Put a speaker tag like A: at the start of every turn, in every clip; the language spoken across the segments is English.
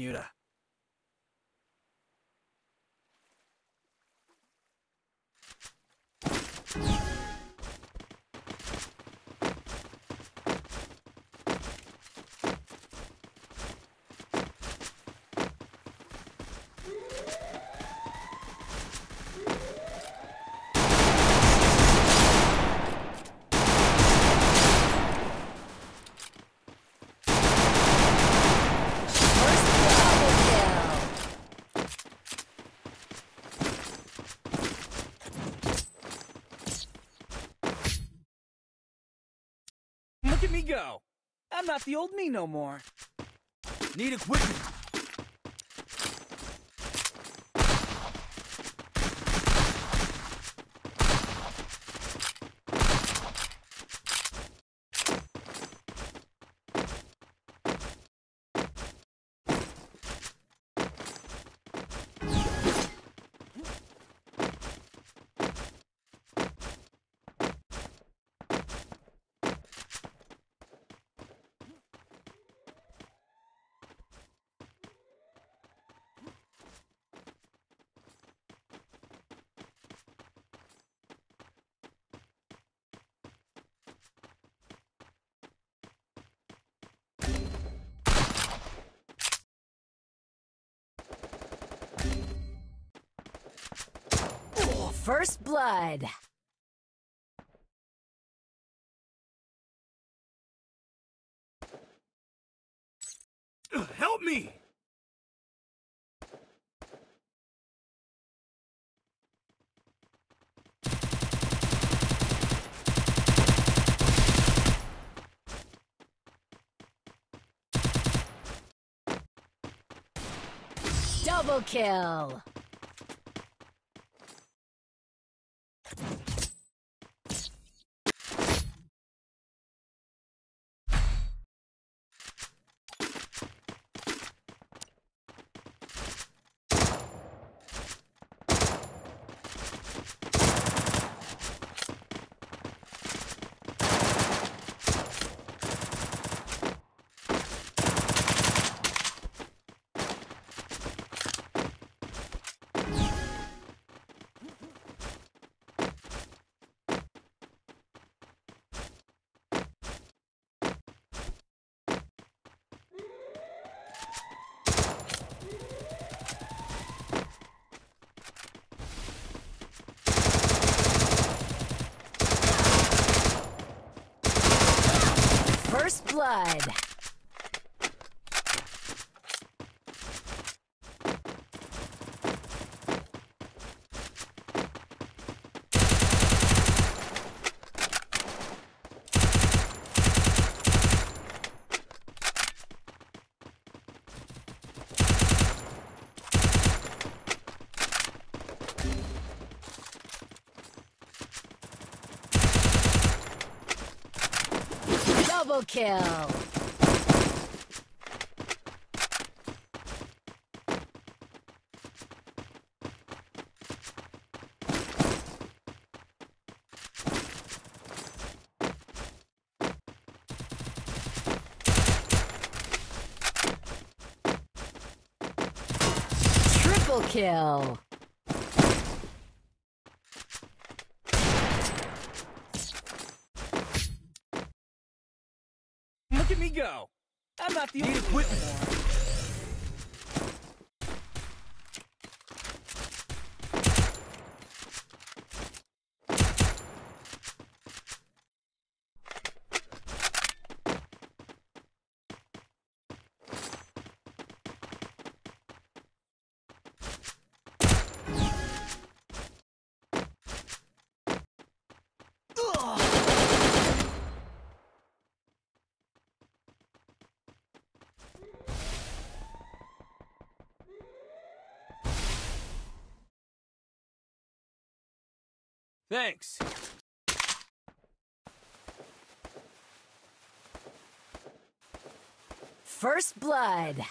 A: Bermuda go. I'm not the old me no more. Need equipment. First Blood. Help me! Double kill! Blood. kill. Triple kill. Thanks. First Blood.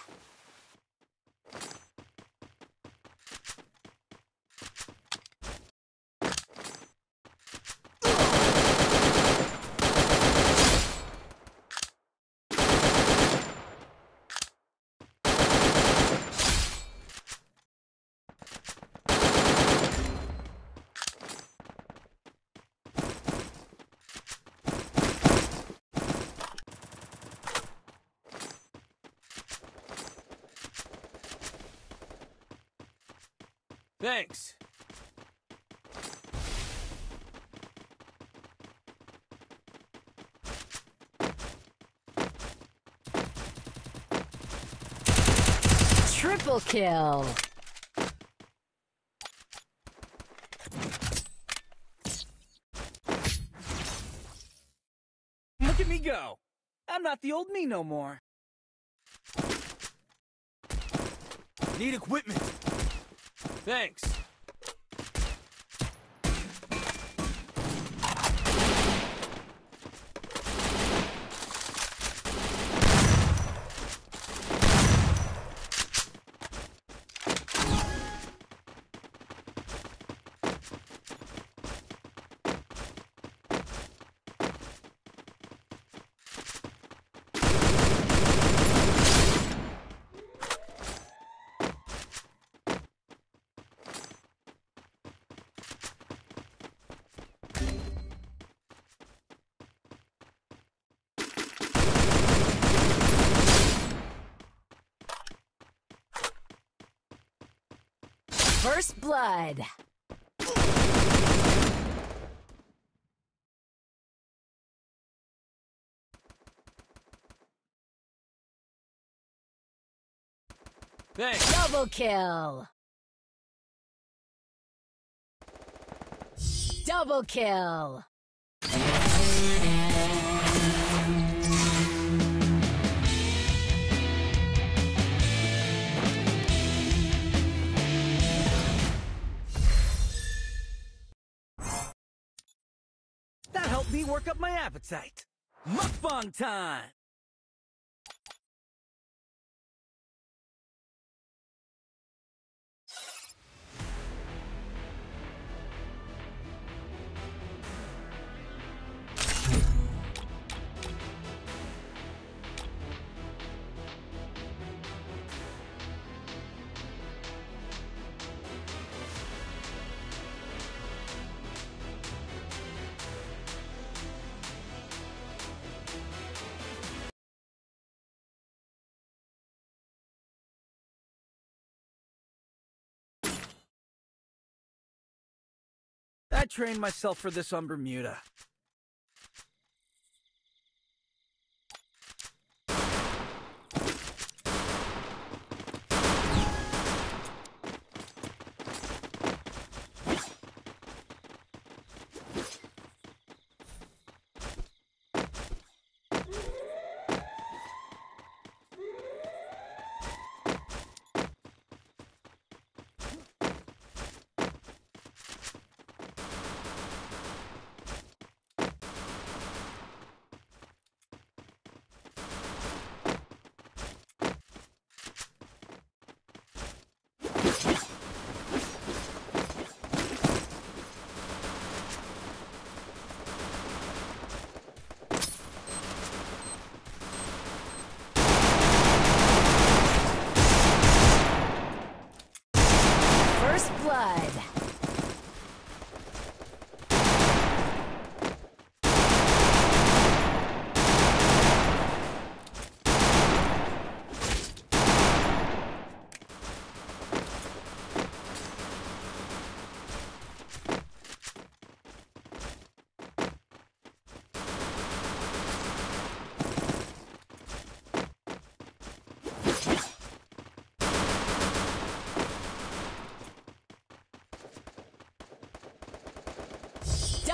A: Thanks. Triple kill. Look at me go. I'm not the old me no more. Need equipment. Thanks. First blood. Thanks. Double kill. Double kill. help me work up my appetite. Mukbang time! I trained myself for this on Bermuda.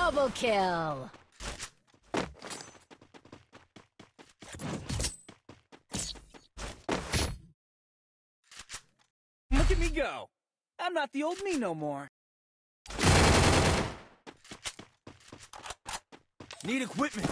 A: Double kill! Look at me go! I'm not the old me no more. Need equipment!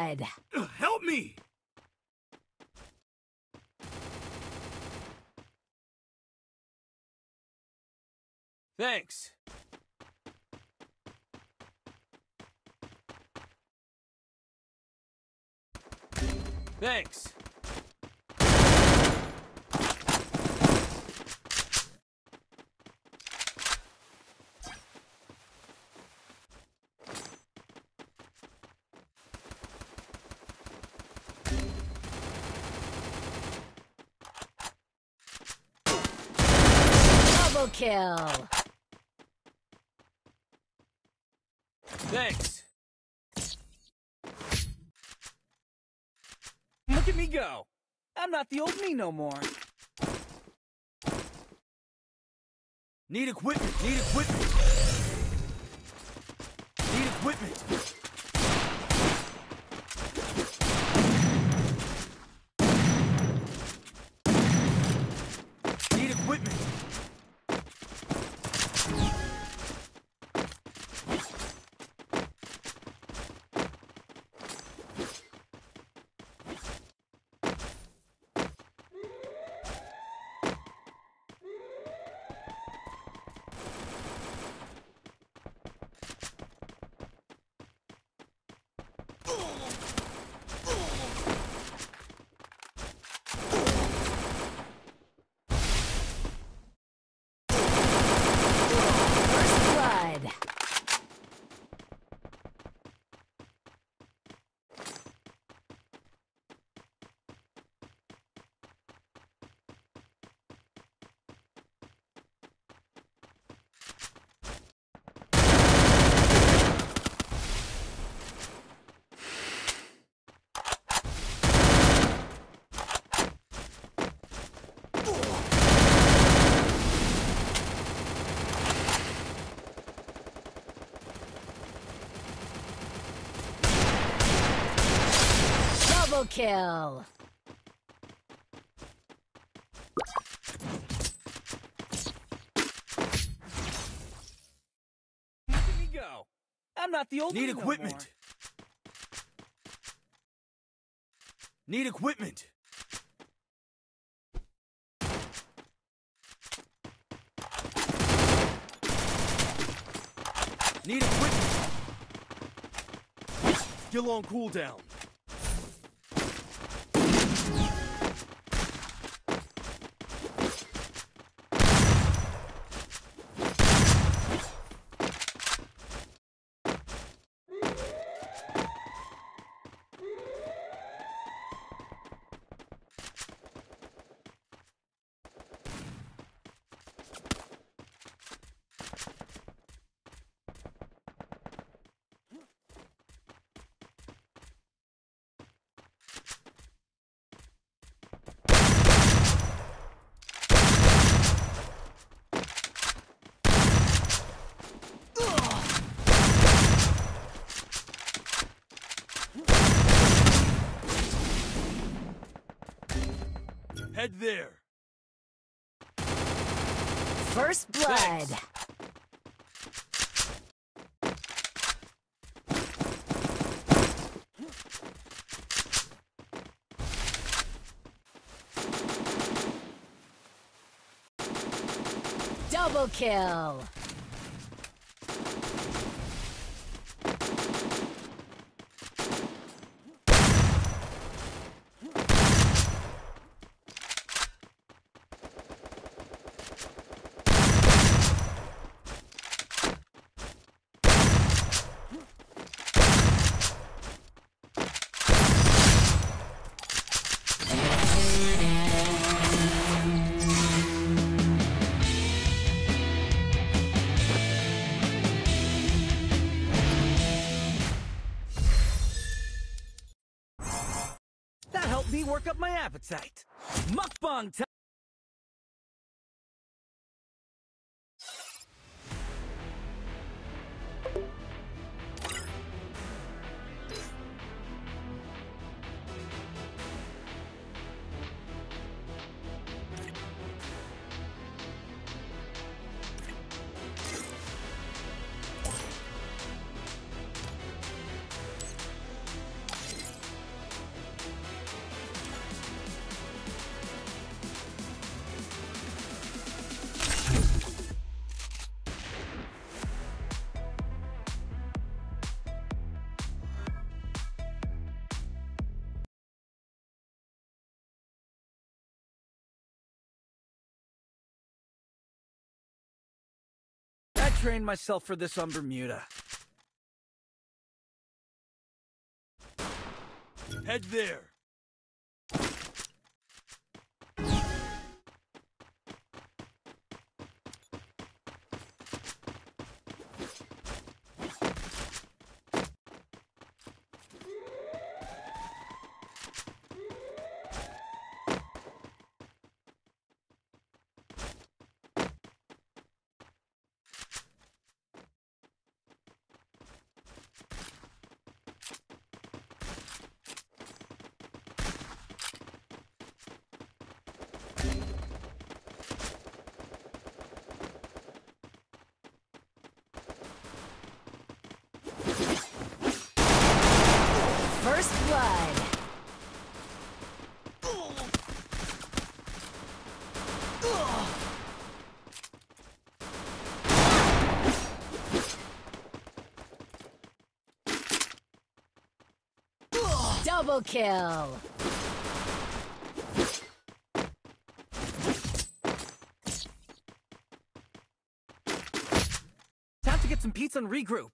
A: blood. Help me! Thanks. Thanks. kill. Thanks. Look at me go. I'm not the old me no more. Need equipment, need equipment. Need equipment. Double kill! go. I'm not the only Need equipment. No Need equipment. Need equipment. Still on cooldown. Head there. First blood. Double kill! Perk up my appetite. Mukbang time! trained myself for this on Bermuda. Head there. Double kill! Time to get some pizza and regroup.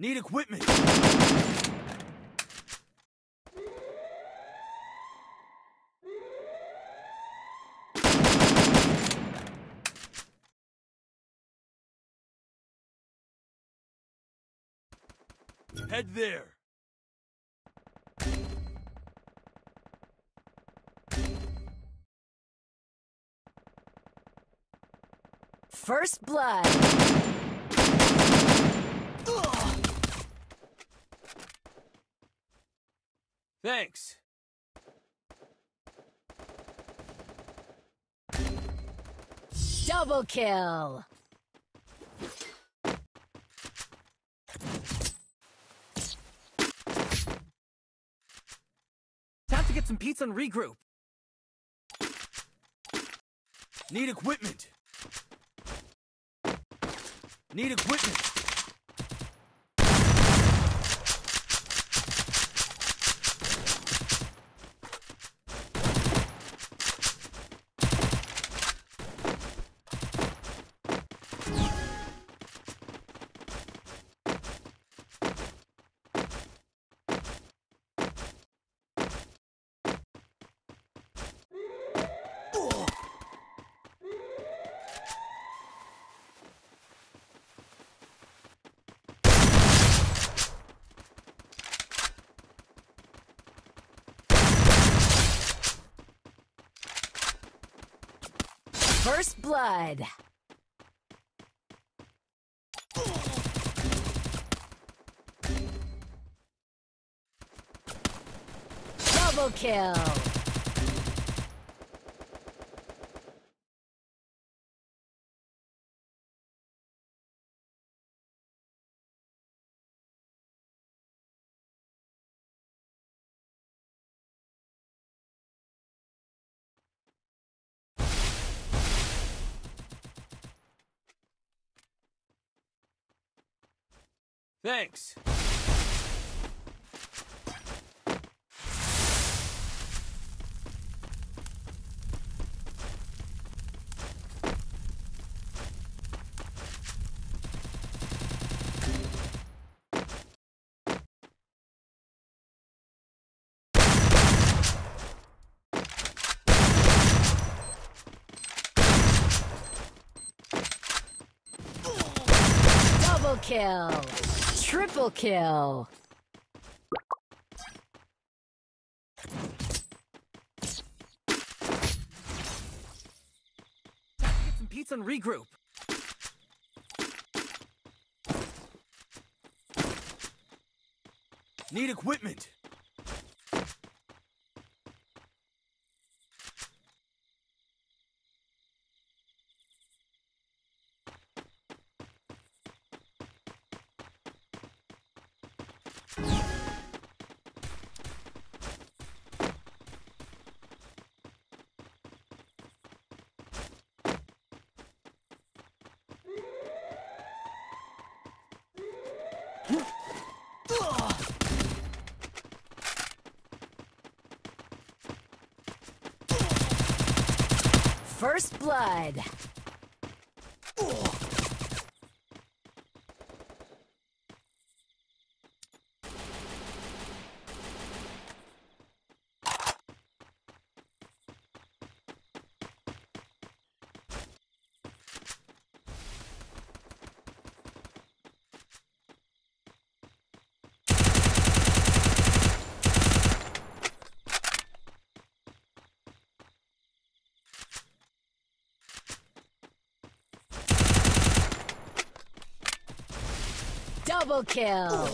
A: Need equipment! Head there! First Blood! Thanks. Double kill. Time to get some pizza and regroup. Need equipment. Need equipment. First blood. Double kill. Thanks. kill. Triple kill! Time to get some pizza and regroup. Need equipment. First Blood. Double kill.